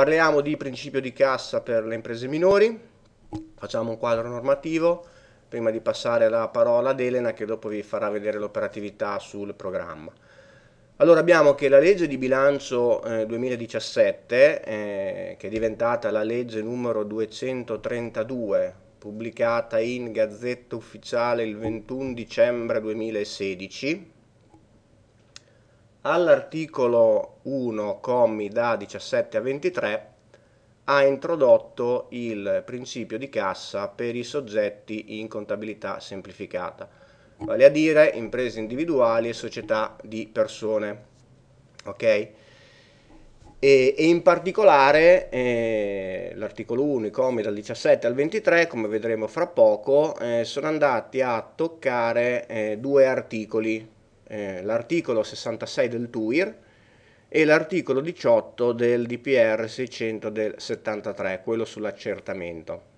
Parliamo di principio di cassa per le imprese minori, facciamo un quadro normativo prima di passare la parola ad Elena che dopo vi farà vedere l'operatività sul programma. Allora abbiamo che la legge di bilancio eh, 2017, eh, che è diventata la legge numero 232, pubblicata in Gazzetta Ufficiale il 21 dicembre 2016, all'articolo 1, commi da 17 a 23, ha introdotto il principio di cassa per i soggetti in contabilità semplificata, vale a dire imprese individuali e società di persone. Ok? E, e, in particolare eh, l'articolo 1, i commi dal 17 al 23, come vedremo fra poco, eh, sono andati a toccare eh, due articoli eh, l'articolo 66 del TUIR e l'articolo 18 del DPR 600 del 73, quello sull'accertamento.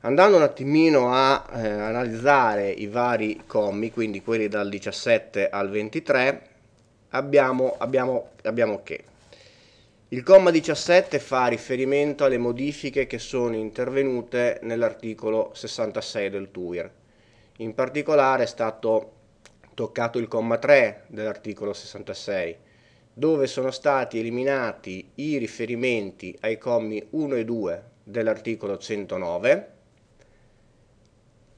Andando un attimino a eh, analizzare i vari commi, quindi quelli dal 17 al 23, abbiamo, abbiamo, abbiamo che il comma 17 fa riferimento alle modifiche che sono intervenute nell'articolo 66 del TUIR. In particolare è stato toccato il comma 3 dell'articolo 66, dove sono stati eliminati i riferimenti ai commi 1 e 2 dell'articolo 109.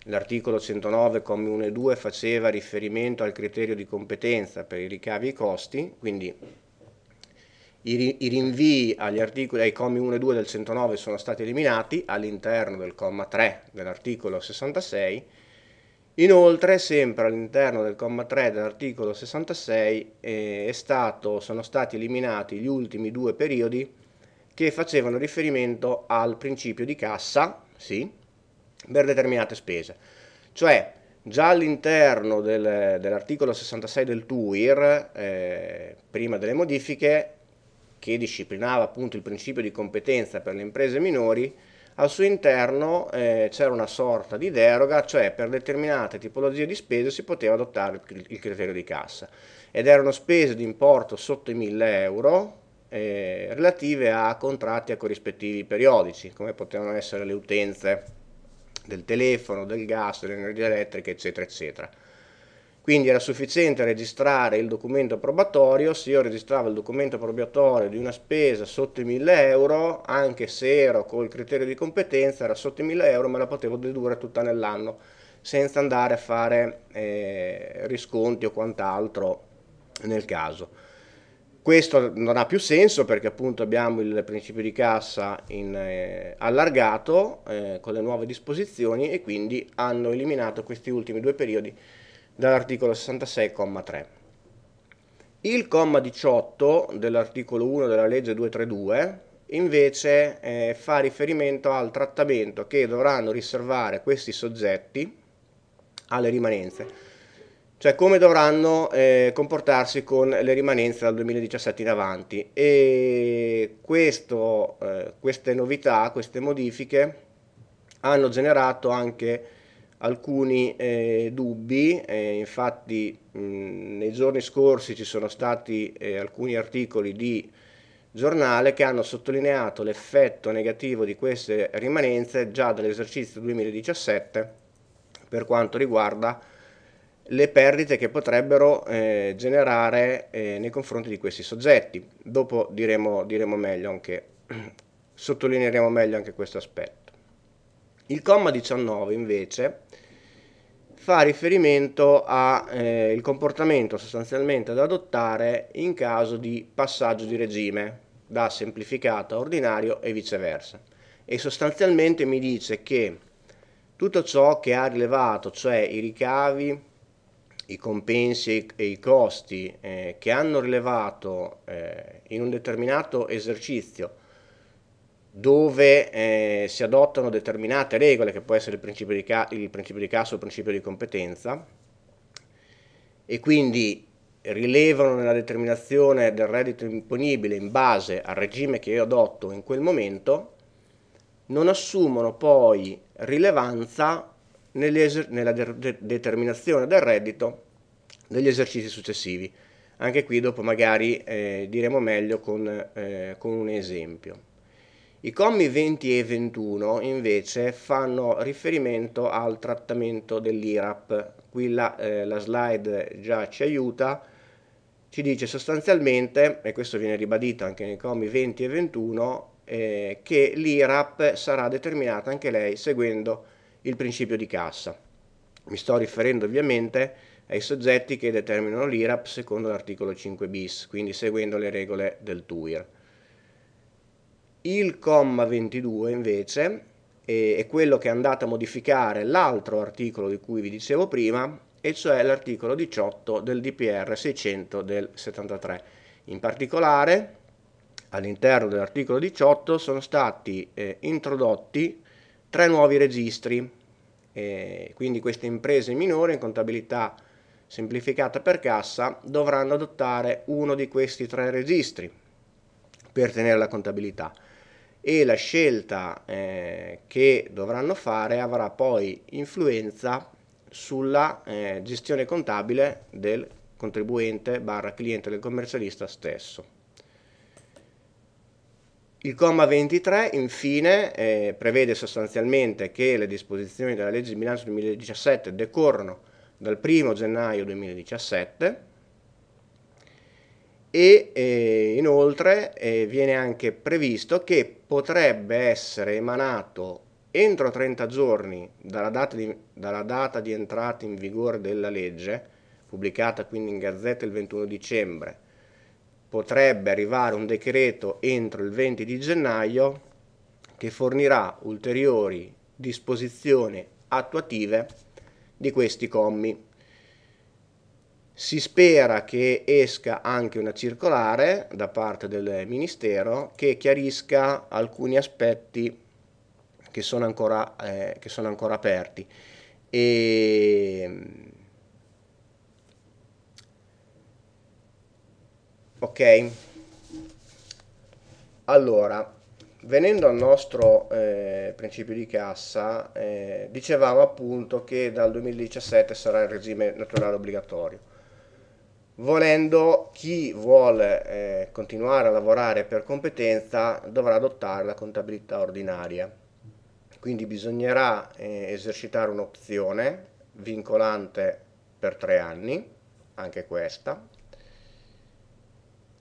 L'articolo 109, commi 1 e 2, faceva riferimento al criterio di competenza per i ricavi e i costi, quindi i, rinvii articoli, ai commi 1 e 2 del 109 sono stati eliminati all'interno del comma 3 dell'articolo 66 Inoltre, sempre all'interno del comma 3 dell'articolo 66, eh, stato, sono stati eliminati gli ultimi due periodi che facevano riferimento al principio di cassa sì, per determinate spese. Cioè, già all'interno del, dell'articolo 66 del TUIR, eh, prima delle modifiche, che disciplinava appunto il principio di competenza per le imprese minori, al suo interno eh, c'era una sorta di deroga, cioè per determinate tipologie di spese si poteva adottare il criterio di cassa ed erano spese di importo sotto i 1000 euro eh, relative a contratti a corrispettivi periodici, come potevano essere le utenze del telefono, del gas, dell'energia elettrica, eccetera, eccetera. Quindi era sufficiente registrare il documento probatorio, se io registravo il documento probatorio di una spesa sotto i 1000 euro, anche se ero col criterio di competenza, era sotto i 1000 euro, me la potevo dedurre tutta nell'anno, senza andare a fare eh, risconti o quant'altro nel caso. Questo non ha più senso perché appunto abbiamo il principio di cassa in, eh, allargato eh, con le nuove disposizioni e quindi hanno eliminato questi ultimi due periodi dall'articolo 66,3. Il comma 18 dell'articolo 1 della legge 232 invece eh, fa riferimento al trattamento che dovranno riservare questi soggetti alle rimanenze, cioè come dovranno eh, comportarsi con le rimanenze dal 2017 in avanti. E questo, eh, queste novità, queste modifiche hanno generato anche alcuni eh, dubbi, eh, infatti mh, nei giorni scorsi ci sono stati eh, alcuni articoli di giornale che hanno sottolineato l'effetto negativo di queste rimanenze già dall'esercizio 2017 per quanto riguarda le perdite che potrebbero eh, generare eh, nei confronti di questi soggetti. Dopo diremo, diremo meglio anche, sottolineeremo meglio anche questo aspetto. Il comma 19 invece fa riferimento al eh, comportamento sostanzialmente da adottare in caso di passaggio di regime da semplificato a ordinario e viceversa. E sostanzialmente mi dice che tutto ciò che ha rilevato, cioè i ricavi, i compensi e i costi eh, che hanno rilevato eh, in un determinato esercizio dove eh, si adottano determinate regole, che può essere il principio, di ca- il principio di caso o il principio di competenza, e quindi rilevano nella determinazione del reddito imponibile in base al regime che io adotto in quel momento, non assumono poi rilevanza nella de- determinazione del reddito negli esercizi successivi. Anche qui dopo magari eh, diremo meglio con, eh, con un esempio. I commi 20 e 21 invece fanno riferimento al trattamento dell'IRAP. Qui la, eh, la slide già ci aiuta, ci dice sostanzialmente, e questo viene ribadito anche nei commi 20 e 21, eh, che l'IRAP sarà determinata anche lei seguendo il principio di cassa. Mi sto riferendo ovviamente ai soggetti che determinano l'IRAP secondo l'articolo 5 bis, quindi seguendo le regole del TUIR. Il comma 22 invece è quello che è andato a modificare l'altro articolo di cui vi dicevo prima, e cioè l'articolo 18 del DPR 600 del 73. In particolare, all'interno dell'articolo 18 sono stati eh, introdotti tre nuovi registri, eh, quindi queste imprese minori in contabilità semplificata per cassa dovranno adottare uno di questi tre registri per tenere la contabilità e la scelta eh, che dovranno fare avrà poi influenza sulla eh, gestione contabile del contribuente barra cliente del commercialista stesso. Il comma 23 infine eh, prevede sostanzialmente che le disposizioni della legge di bilancio 2017 decorrono dal 1 gennaio 2017 e eh, inoltre eh, viene anche previsto che potrebbe essere emanato entro 30 giorni dalla data, di, dalla data di entrata in vigore della legge, pubblicata quindi in Gazzetta il 21 dicembre, potrebbe arrivare un decreto entro il 20 di gennaio che fornirà ulteriori disposizioni attuative di questi commi. Si spera che esca anche una circolare da parte del Ministero che chiarisca alcuni aspetti che sono ancora, eh, che sono ancora aperti. E... Ehm, ok, allora, venendo al nostro eh, principio di cassa, eh, dicevamo appunto che dal 2017 sarà il regime naturale obbligatorio. Volendo, chi vuole eh, continuare a lavorare per competenza dovrà adottare la contabilità ordinaria. Quindi bisognerà eh, esercitare un'opzione vincolante per tre anni, anche questa,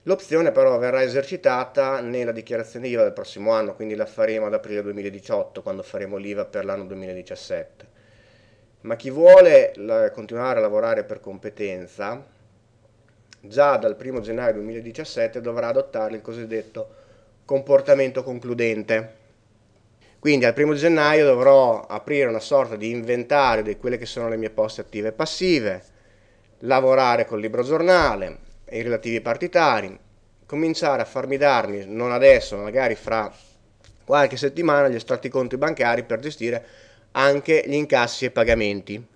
L'opzione però verrà esercitata nella dichiarazione IVA del prossimo anno, quindi la faremo ad aprile 2018 quando faremo l'IVA per l'anno 2017. Ma chi vuole la, continuare a lavorare per competenza già dal 1 gennaio 2017 dovrà adottare il cosiddetto comportamento concludente. Quindi al 1 gennaio dovrò aprire una sorta di inventario di quelle che sono le mie poste attive e passive, lavorare col libro giornale e i relativi partitari, cominciare a farmi darmi, non adesso, magari fra qualche settimana, gli estratti conti bancari per gestire anche gli incassi e pagamenti.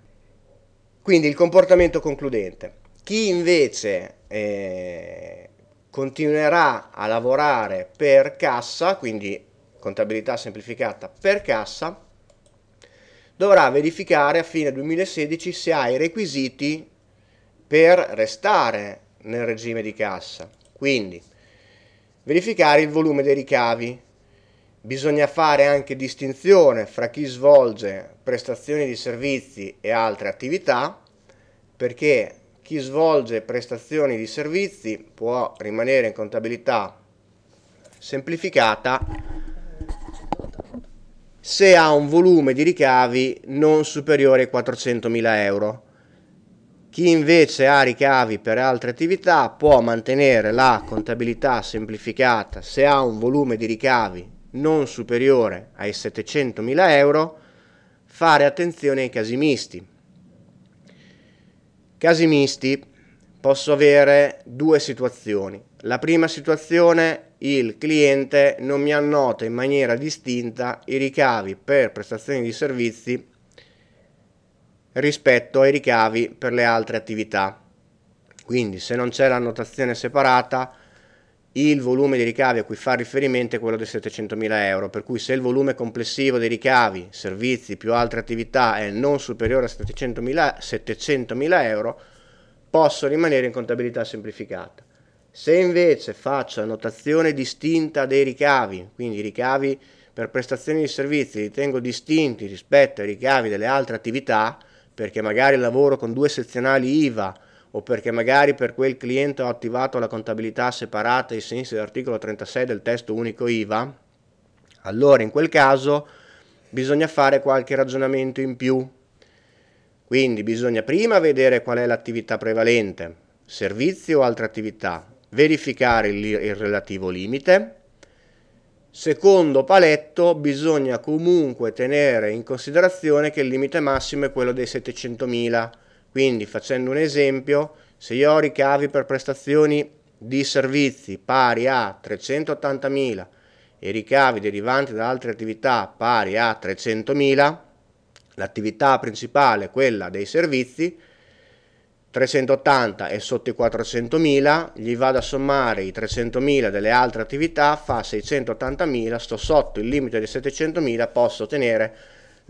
Quindi il comportamento concludente. Chi invece eh, continuerà a lavorare per cassa, quindi contabilità semplificata per cassa, dovrà verificare a fine 2016 se ha i requisiti per restare nel regime di cassa. Quindi verificare il volume dei ricavi. Bisogna fare anche distinzione fra chi svolge prestazioni di servizi e altre attività perché chi svolge prestazioni di servizi può rimanere in contabilità semplificata se ha un volume di ricavi non superiore ai 400.000 euro. Chi invece ha ricavi per altre attività può mantenere la contabilità semplificata se ha un volume di ricavi non superiore ai 700.000 euro, fare attenzione ai casi misti. Casi misti posso avere due situazioni. La prima situazione, il cliente non mi annota in maniera distinta i ricavi per prestazioni di servizi rispetto ai ricavi per le altre attività. Quindi se non c'è l'annotazione separata, il volume di ricavi a cui fa riferimento è quello dei 700.000 euro, per cui se il volume complessivo dei ricavi, servizi più altre attività è non superiore a 700.000, 700.000 euro, posso rimanere in contabilità semplificata. Se invece faccio annotazione distinta dei ricavi, quindi i ricavi per prestazioni di servizi li tengo distinti rispetto ai ricavi delle altre attività, perché magari lavoro con due sezionali IVA, o perché magari per quel cliente ho attivato la contabilità separata ai sensi dell'articolo 36 del testo unico IVA, allora in quel caso bisogna fare qualche ragionamento in più. Quindi bisogna prima vedere qual è l'attività prevalente, servizio o altre attività, verificare il, il relativo limite. Secondo paletto bisogna comunque tenere in considerazione che il limite massimo è quello dei 700.000 quindi facendo un esempio, se io ho ricavi per prestazioni di servizi pari a 380.000 e ricavi derivanti da altre attività pari a 300.000, l'attività principale è quella dei servizi, 380 è sotto i 400.000, gli vado a sommare i 300.000 delle altre attività, fa 680.000, sto sotto il limite di 700.000, posso ottenere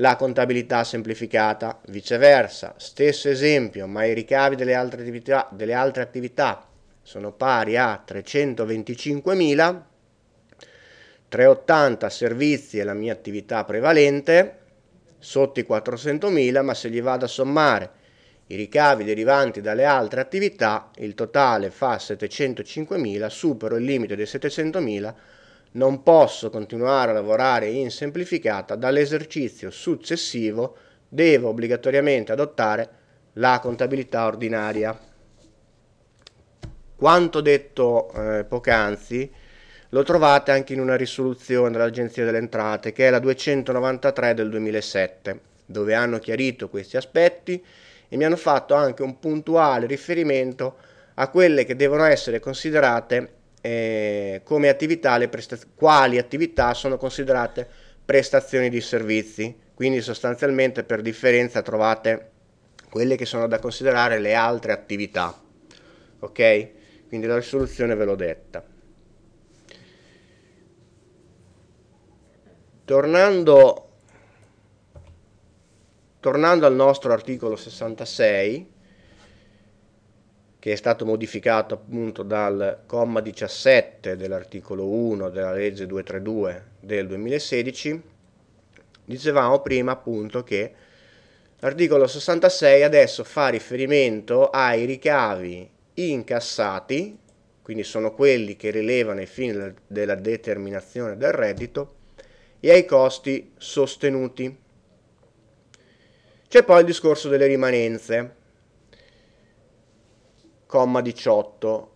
la contabilità semplificata. Viceversa, stesso esempio, ma i ricavi delle altre attività, delle altre attività sono pari a 325.000, 380 servizi è la mia attività prevalente, sotto i 400.000, ma se gli vado a sommare i ricavi derivanti dalle altre attività, il totale fa 705.000, supero il limite dei 700.000, non posso continuare a lavorare in semplificata, dall'esercizio successivo devo obbligatoriamente adottare la contabilità ordinaria. Quanto detto eh, poc'anzi lo trovate anche in una risoluzione dell'Agenzia delle Entrate che è la 293 del 2007, dove hanno chiarito questi aspetti e mi hanno fatto anche un puntuale riferimento a quelle che devono essere considerate eh, come attività prestaz- quali attività sono considerate prestazioni di servizi. Quindi sostanzialmente per differenza trovate quelle che sono da considerare le altre attività. Ok? Quindi la risoluzione ve l'ho detta. Tornando, tornando al nostro articolo 66, che è stato modificato appunto dal comma 17 dell'articolo 1 della legge 232 del 2016, dicevamo prima appunto che l'articolo 66 adesso fa riferimento ai ricavi incassati, quindi sono quelli che rilevano ai fini della determinazione del reddito, e ai costi sostenuti. C'è poi il discorso delle rimanenze comma 18.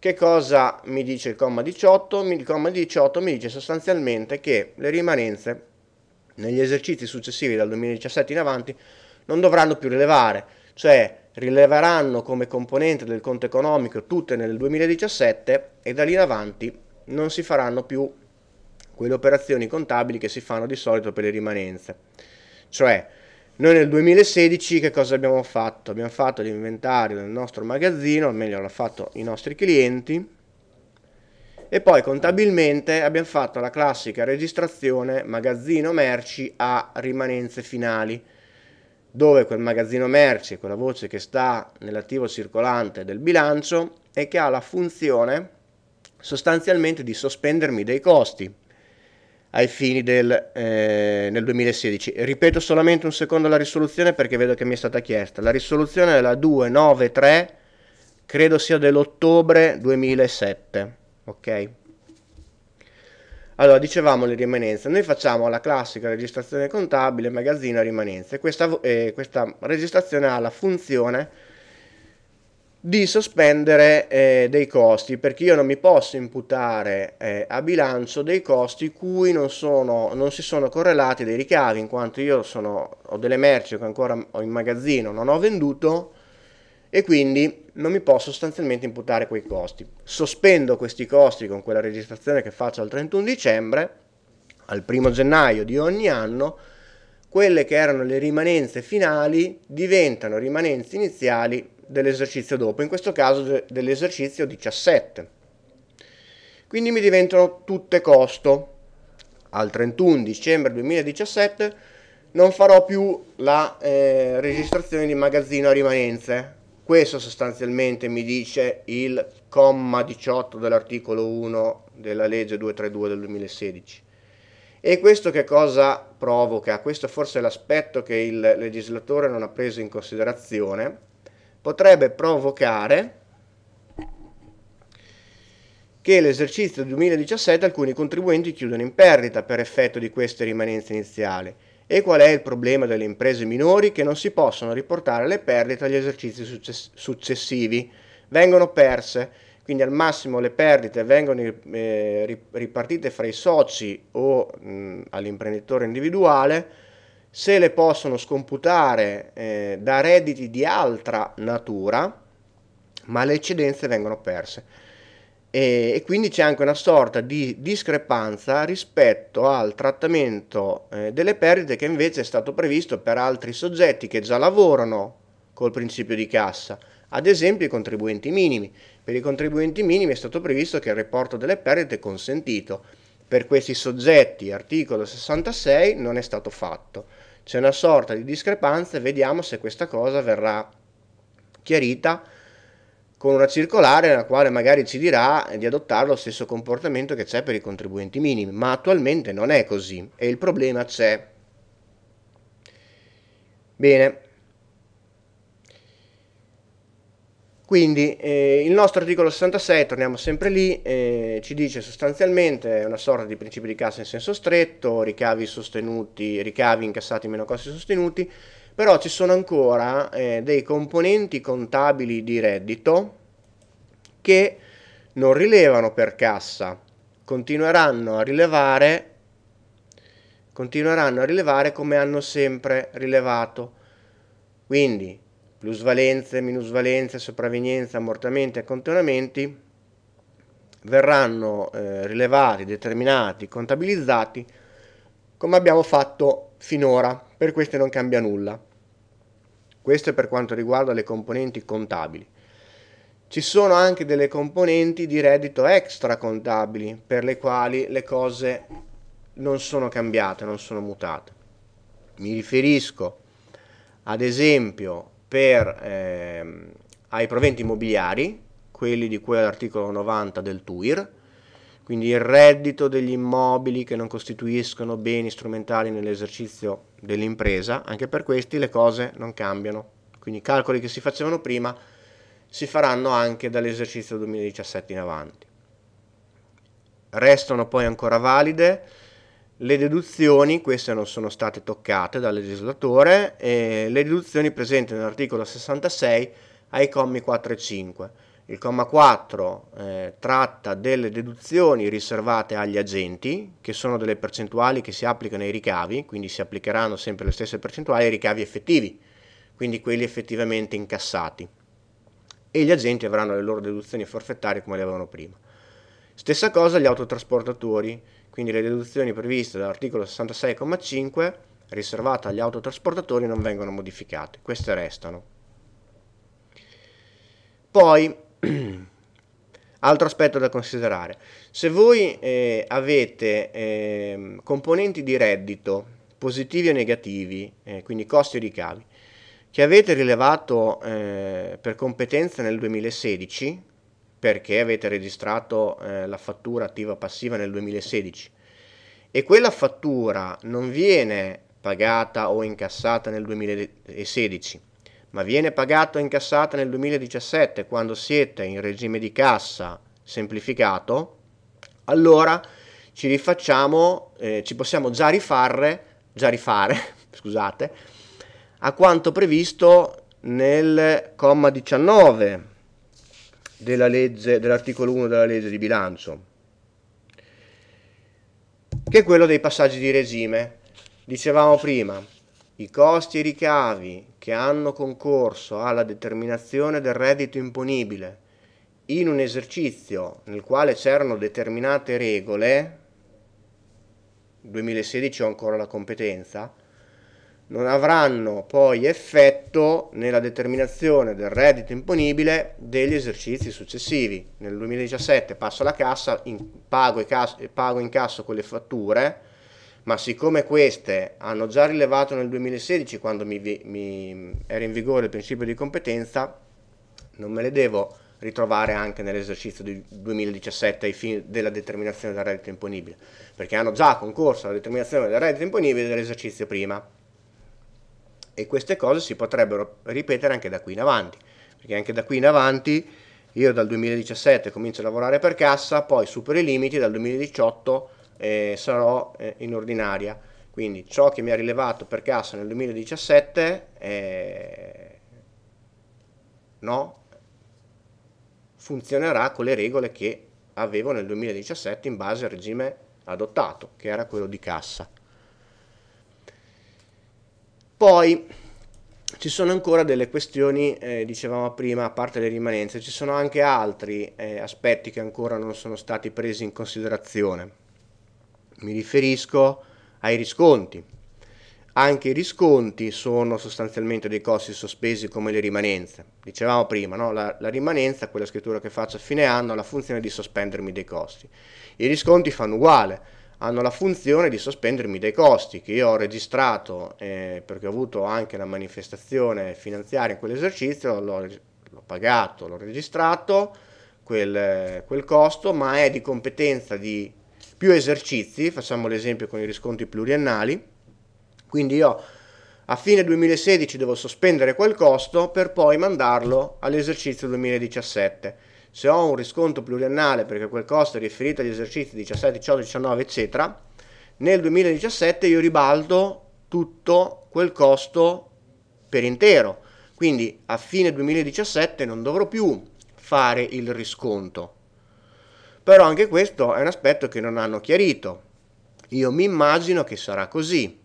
Che cosa mi dice il comma 18? Il comma 18 mi dice sostanzialmente che le rimanenze negli esercizi successivi dal 2017 in avanti non dovranno più rilevare, cioè rileveranno come componente del conto economico tutte nel 2017 e da lì in avanti non si faranno più quelle operazioni contabili che si fanno di solito per le rimanenze. Cioè noi nel 2016 che cosa abbiamo fatto? Abbiamo fatto l'inventario del nostro magazzino, o meglio l'hanno fatto i nostri clienti, e poi contabilmente abbiamo fatto la classica registrazione magazzino merci a rimanenze finali, dove quel magazzino merci è quella voce che sta nell'attivo circolante del bilancio e che ha la funzione sostanzialmente di sospendermi dei costi, ai fini del eh, 2016. Ripeto solamente un secondo la risoluzione perché vedo che mi è stata chiesta. La risoluzione è la 293, credo sia dell'ottobre 2007, ok? Allora, dicevamo le rimanenze, noi facciamo la classica registrazione contabile, magazzino rimanenze, questa, eh, questa registrazione ha la funzione di sospendere eh, dei costi perché io non mi posso imputare eh, a bilancio dei costi cui non, sono, non, si sono correlati dei ricavi in quanto io sono, ho delle merci che ancora ho in magazzino non ho venduto e quindi non mi posso sostanzialmente imputare quei costi sospendo questi costi con quella registrazione che faccio al 31 dicembre al 1 gennaio di ogni anno quelle che erano le rimanenze finali diventano rimanenze iniziali dell'esercizio dopo, in questo caso de dell'esercizio 17. Quindi mi diventano tutte costo. Al 31 dicembre 2017 non farò più la eh, registrazione di magazzino a rimanenze. Questo sostanzialmente mi dice il comma 18 dell'articolo 1 della legge 232 del 2016. E questo che cosa provoca? Questo forse è l'aspetto che il legislatore non ha preso in considerazione potrebbe provocare che l'esercizio 2017 alcuni contribuenti chiudono in perdita per effetto di queste rimanenze iniziali. E qual è il problema delle imprese minori che non si possono riportare le perdite agli esercizi successivi? Vengono perse, quindi al massimo le perdite vengono eh, ripartite fra i soci o mh, all'imprenditore individuale se le possono scomputare eh, da redditi di altra natura, ma le eccedenze vengono perse. E, e, quindi c'è anche una sorta di discrepanza rispetto al trattamento eh, delle perdite che invece è stato previsto per altri soggetti che già lavorano col principio di cassa, ad esempio i contribuenti minimi. Per i contribuenti minimi è stato previsto che il riporto delle perdite è consentito, per questi soggetti articolo 66 non è stato fatto c'è una sorta di discrepanza e vediamo se questa cosa verrà chiarita con una circolare nella quale magari ci dirà di adottare lo stesso comportamento che c'è per i contribuenti minimi, ma attualmente non è così e il problema c'è. Bene, Quindi eh, il nostro articolo 66, torniamo sempre lì, eh, ci dice sostanzialmente una sorta di principio di cassa in senso stretto, ricavi, ricavi incassati meno costi sostenuti, però ci sono ancora eh, dei componenti contabili di reddito che non rilevano per cassa, continueranno a rilevare, continueranno a rilevare come hanno sempre rilevato. Quindi plusvalenze, minusvalenze, sopravvenienze, ammortamenti, accantonamenti, verranno eh, rilevati, determinati, contabilizzati come abbiamo fatto finora, per questo non cambia nulla. Questo è per quanto riguarda le componenti contabili. Ci sono anche delle componenti di reddito extra contabili per le quali le cose non sono cambiate, non sono mutate. Mi riferisco ad esempio per, eh, ai proventi immobiliari, quelli di cui è l'articolo 90 del TUIR, quindi il reddito degli immobili che non costituiscono beni strumentali nell'esercizio dell'impresa, anche per questi le cose non cambiano. Quindi i calcoli che si facevano prima si faranno anche dall'esercizio 2017 in avanti. Restano poi ancora valide le deduzioni, queste non sono state toccate dal legislatore, eh, le deduzioni presenti nell'articolo 66 ai commi 4 e 5. Il comma 4 eh, tratta delle deduzioni riservate agli agenti, che sono delle percentuali che si applicano ai ricavi, quindi si applicheranno sempre le stesse percentuali ai ricavi effettivi, quindi quelli effettivamente incassati. E gli agenti avranno le loro deduzioni forfettarie come le avevano prima. Stessa cosa gli autotrasportatori quindi le deduzioni previste dall'articolo 66,5 riservate agli autotrasportatori non vengono modificate, queste restano. Poi, altro aspetto da considerare, se voi eh, avete eh, componenti di reddito positivi o negativi, eh, quindi costi e ricavi, che avete rilevato eh, per competenza nel 2016, perché avete registrato eh, la fattura attiva passiva nel 2016 e quella fattura non viene pagata o incassata nel 2016 ma viene pagata o incassata nel 2017 quando siete in regime di cassa semplificato allora ci rifacciamo eh, ci possiamo già rifare già rifare scusate a quanto previsto nel comma 19 della legge, dell'articolo 1 della legge di bilancio, che è quello dei passaggi di regime. Dicevamo prima, i costi e i ricavi che hanno concorso alla determinazione del reddito imponibile in un esercizio nel quale c'erano determinate regole, 2016 ho ancora la competenza, non avranno poi effetto nella determinazione del reddito imponibile degli esercizi successivi. Nel 2017 passo la cassa, in, pago, cas- pago in cassa con le fatture, ma siccome queste hanno già rilevato nel 2016 quando mi, mi era in vigore il principio di competenza, non me le devo ritrovare anche nell'esercizio del 2017 ai fini della determinazione del reddito imponibile, perché hanno già concorso alla determinazione del reddito imponibile dell'esercizio prima e queste cose si potrebbero ripetere anche da qui in avanti, perché anche da qui in avanti io dal 2017 comincio a lavorare per cassa, poi supero i limiti, dal 2018 eh, sarò eh, in ordinaria, quindi ciò che mi ha rilevato per cassa nel 2017 eh, no, funzionerà con le regole che avevo nel 2017 in base al regime adottato, che era quello di cassa. Poi ci sono ancora delle questioni, eh, dicevamo prima, a parte le rimanenze, ci sono anche altri eh, aspetti che ancora non sono stati presi in considerazione. Mi riferisco ai risconti. Anche i risconti sono sostanzialmente dei costi sospesi come le rimanenze. Dicevamo prima, no? la, la rimanenza, quella scrittura che faccio a fine anno, ha la funzione di sospendermi dei costi. I risconti fanno uguale hanno la funzione di sospendermi dei costi che io ho registrato eh, perché ho avuto anche la manifestazione finanziaria in quell'esercizio, l'ho, l'ho pagato, l'ho registrato quel, quel, costo, ma è di competenza di più esercizi, facciamo l'esempio con i riscontri pluriannali, quindi io a fine 2016 devo sospendere quel costo per poi mandarlo all'esercizio 2017 se ho un riscontro pluriannale perché quel costo è riferito agli esercizi 17, 18, 19 eccetera, nel 2017 io ribaldo tutto quel costo per intero, quindi a fine 2017 non dovrò più fare il risconto. Però anche questo è un aspetto che non hanno chiarito. Io mi immagino che sarà così.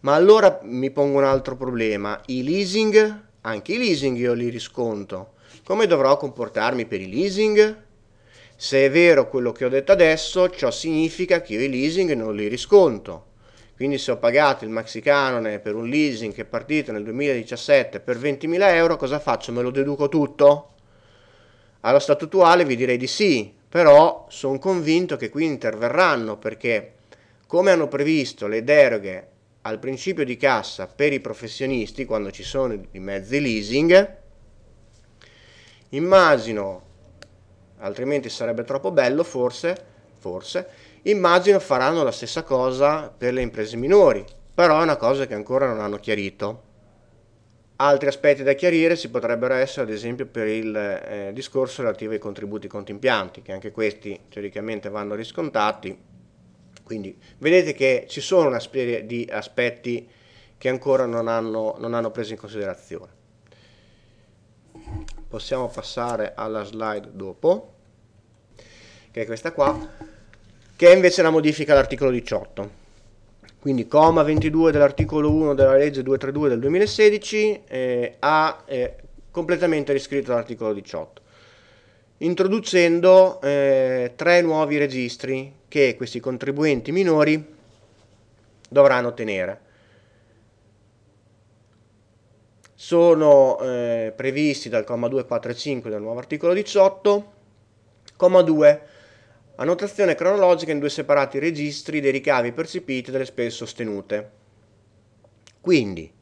Ma allora mi pongo un altro problema. I leasing, anche i leasing io li risconto. Come dovrò comportarmi per i leasing? Se è vero quello che ho detto adesso, ciò significa che io i leasing non li risconto. Quindi se ho pagato il maxi canone per un leasing che è partito nel 2017 per 20.000 euro, cosa faccio? Me lo deduco tutto? Allo statutuale vi direi di sì, però sono convinto che qui interverranno perché come hanno previsto le deroghe al principio di cassa per i professionisti quando ci sono i mezzi leasing, immagino, altrimenti sarebbe troppo bello forse, forse, immagino faranno la stessa cosa per le imprese minori, però è una cosa che ancora non hanno chiarito. Altri aspetti da chiarire si potrebbero essere ad esempio per il eh, discorso relativo ai contributi conti impianti, che anche questi teoricamente vanno riscontati, quindi vedete che ci sono una serie di aspetti che ancora non hanno, non hanno preso in considerazione possiamo passare alla slide dopo, che è questa qua, che è invece la modifica all'articolo 18. Quindi comma 22 dell'articolo 1 della legge 232 del 2016 eh, ha eh, completamente riscritto l'articolo 18, introducendo eh, tre nuovi registri che questi contribuenti minori dovranno tenere. sono eh, previsti dal comma 2, 4 5 del nuovo articolo 18. Comma 2. Annotazione cronologica in due separati registri dei ricavi percepiti e delle spese sostenute. Quindi,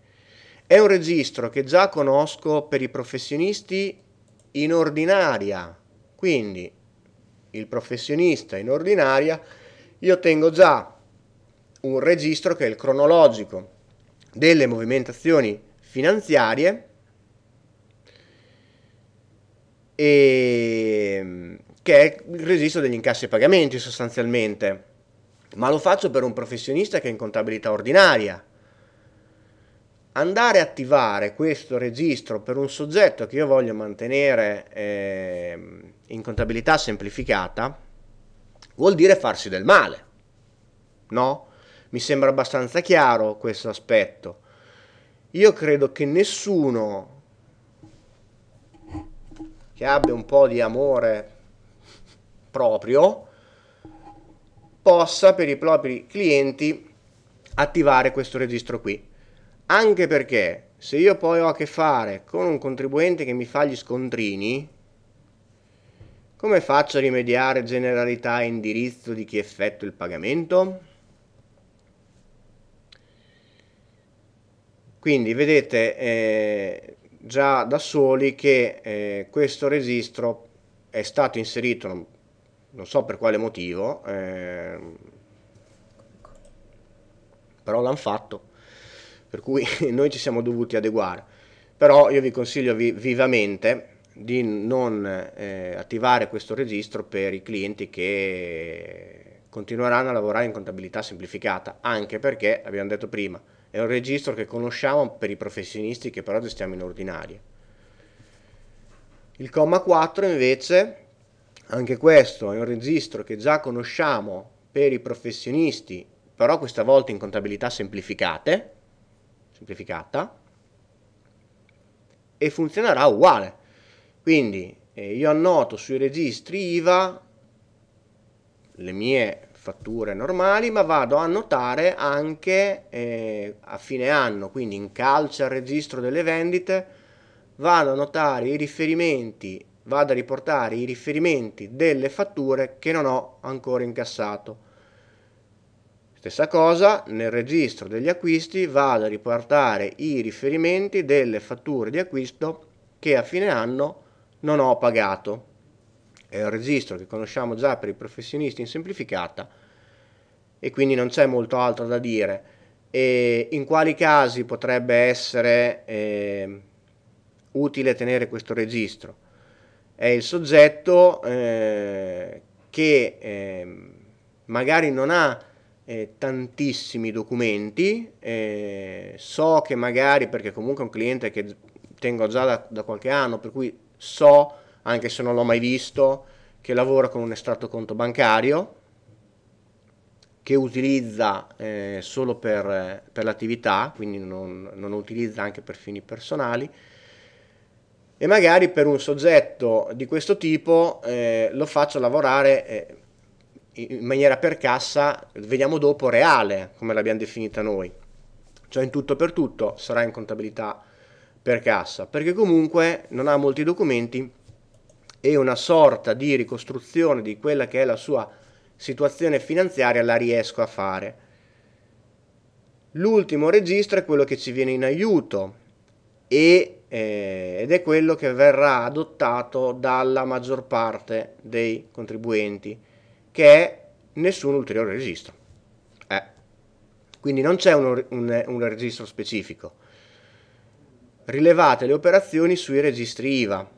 è un registro che già conosco per i professionisti in ordinaria. Quindi, il professionista in ordinaria, io tengo già un registro che è il cronologico delle movimentazioni finanziarie e che è il registro degli incassi e pagamenti sostanzialmente, ma lo faccio per un professionista che è in contabilità ordinaria. Andare a attivare questo registro per un soggetto che io voglio mantenere eh, in contabilità semplificata vuol dire farsi del male, no? Mi sembra abbastanza chiaro questo aspetto. Io credo che nessuno che abbia un po' di amore proprio possa per i propri clienti attivare questo registro qui. Anche perché se io poi ho a che fare con un contribuente che mi fa gli scontrini, come faccio a rimediare generalità e indirizzo di chi effettua il pagamento? quindi vedete eh, già da soli che eh, questo registro è stato inserito non, non so per quale motivo eh, però l'hanno fatto per cui noi ci siamo dovuti adeguare però io vi consiglio vi, vivamente di non eh, attivare questo registro per i clienti che continueranno a lavorare in contabilità semplificata anche perché abbiamo detto prima è un registro che conosciamo per i professionisti che però gestiamo in ordinaria. Il comma 4 invece, anche questo è un registro che già conosciamo per i professionisti, però questa volta in contabilità semplificate, semplificata, e funzionerà uguale. Quindi eh, io annoto sui registri IVA le mie fatture normali, ma vado a notare anche eh, a fine anno, quindi in calcio al registro delle vendite, vado a notare i riferimenti, vado a riportare i riferimenti delle fatture che non ho ancora incassato. Stessa cosa, nel registro degli acquisti vado a riportare i riferimenti delle fatture di acquisto che a fine anno non ho pagato è il registro che conosciamo già per i professionisti in semplificata e quindi non c'è molto altro da dire. E in quali casi potrebbe essere eh, utile tenere questo registro? È il soggetto eh, che eh, magari non ha eh, tantissimi documenti, eh, so che magari, perché comunque è un cliente che tengo già da, da qualche anno, per cui so che anche se non l'ho mai visto, che lavora con un estratto conto bancario che utilizza eh, solo per, per, l'attività, quindi non, non utilizza anche per fini personali. E magari per un soggetto di questo tipo eh, lo faccio lavorare eh, in maniera per cassa, vediamo dopo, reale, come l'abbiamo definita noi. Cioè in tutto per tutto sarà in contabilità per cassa, perché comunque non ha molti documenti e una sorta di ricostruzione di quella che è la sua situazione finanziaria la riesco a fare. L'ultimo registro è quello che ci viene in aiuto e, eh, ed è quello che verrà adottato dalla maggior parte dei contribuenti, che è nessun ulteriore registro. Eh. Quindi non c'è un, un, un registro specifico. Rilevate le operazioni sui registri IVA,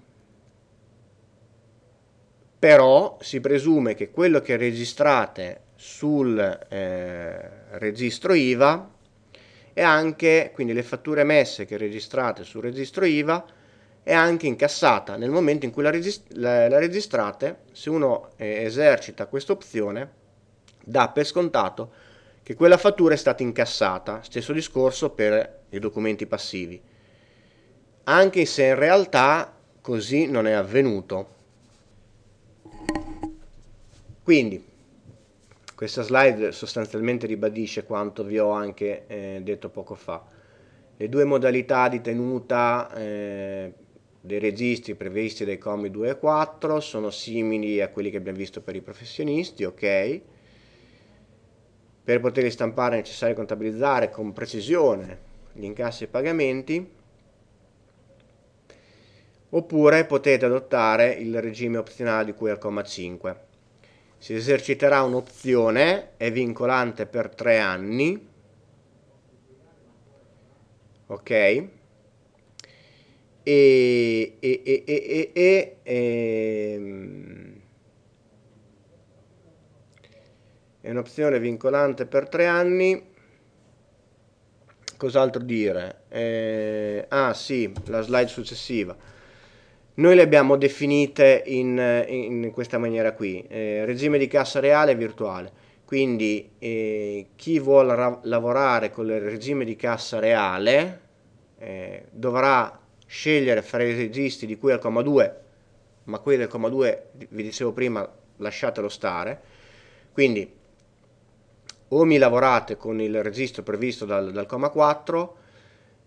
però si presume che quello che registrate sul eh, registro IVA e anche quindi le fatture emesse che registrate sul registro IVA è anche incassata nel momento in cui la, regist la, la registrate se uno eh, esercita questa opzione dà per scontato che quella fattura è stata incassata stesso discorso per i documenti passivi anche se in realtà così non è avvenuto quindi, questa slide sostanzialmente ribadisce quanto vi ho anche eh, detto poco fa. Le due modalità di tenuta eh, dei registri previsti dai comi 2 e 4 sono simili a quelli che abbiamo visto per i professionisti, ok? Per poterli stampare è necessario contabilizzare con precisione gli incassi e i pagamenti, oppure potete adottare il regime opzionale di cui al comma 5 si eserciterà un'opzione, è vincolante per tre anni, ok? E, e, e, e, e ehm, è un'opzione vincolante per tre anni. Cos'altro dire? Eh, ah sì, la slide successiva. Noi le abbiamo definite in, in questa maniera qui, eh, regime di cassa reale e virtuale. Quindi eh, chi vuole lavorare con il regime di cassa reale eh, dovrà scegliere fra i registi di cui al comma 2, ma quelli del comma 2 vi dicevo prima lasciatelo stare. Quindi o mi lavorate con il registro previsto dal, dal comma 4,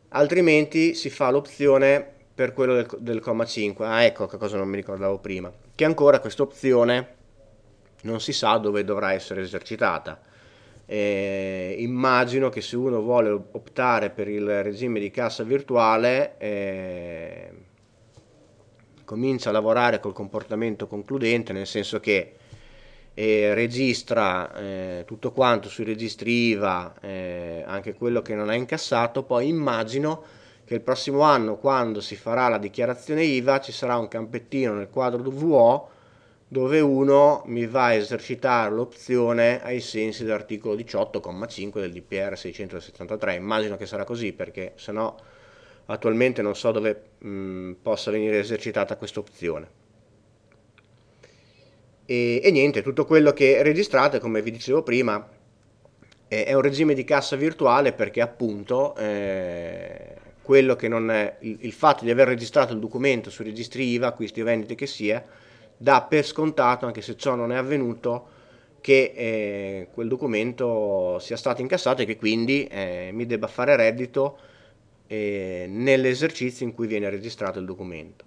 altrimenti si fa l'opzione per quello del, del comma 5. Ah, ecco che cosa non mi ricordavo prima. Che ancora questa opzione non si sa dove dovrà essere esercitata. Eh, immagino che se uno vuole optare per il regime di cassa virtuale eh, comincia a lavorare col comportamento concludente nel senso che eh, registra eh, tutto quanto sui registri IVA eh, anche quello che non ha incassato poi immagino che il prossimo anno quando si farà la dichiarazione IVA ci sarà un campettino nel quadro WO dove uno mi va a esercitare l'opzione ai sensi dell'articolo 18,5 del DPR 673. Immagino che sarà così perché se no attualmente non so dove mh, possa venire esercitata questa opzione. E, e, niente, tutto quello che registrate, come vi dicevo prima, è, un regime di cassa virtuale perché appunto... Eh, quello che non è, il, il fatto di aver registrato il documento su registri IVA, acquisti o vendite che sia, dà per scontato, anche se ciò non è avvenuto, che eh, quel documento sia stato incassato e che quindi eh, mi debba fare reddito eh, nell'esercizio in cui viene registrato il documento.